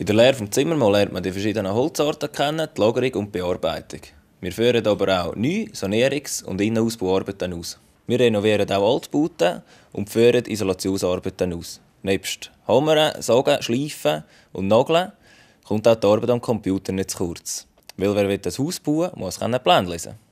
In der Lehre vom Zimmermann lernt man die verschiedenen Holzarten kennen, die Lagerung und die Bearbeitung. Wir führen aber auch neue Sanierungs- und Innenausbauarbeiten aus. Wir renovieren auch Altbauten und führen Isolationsarbeiten aus. Nebst Hammern, Sagen, Schleifen und Nageln kommt auch die Arbeit am Computer nicht zu kurz. Weil wer will ein Haus bauen will, muss einen Plan lesen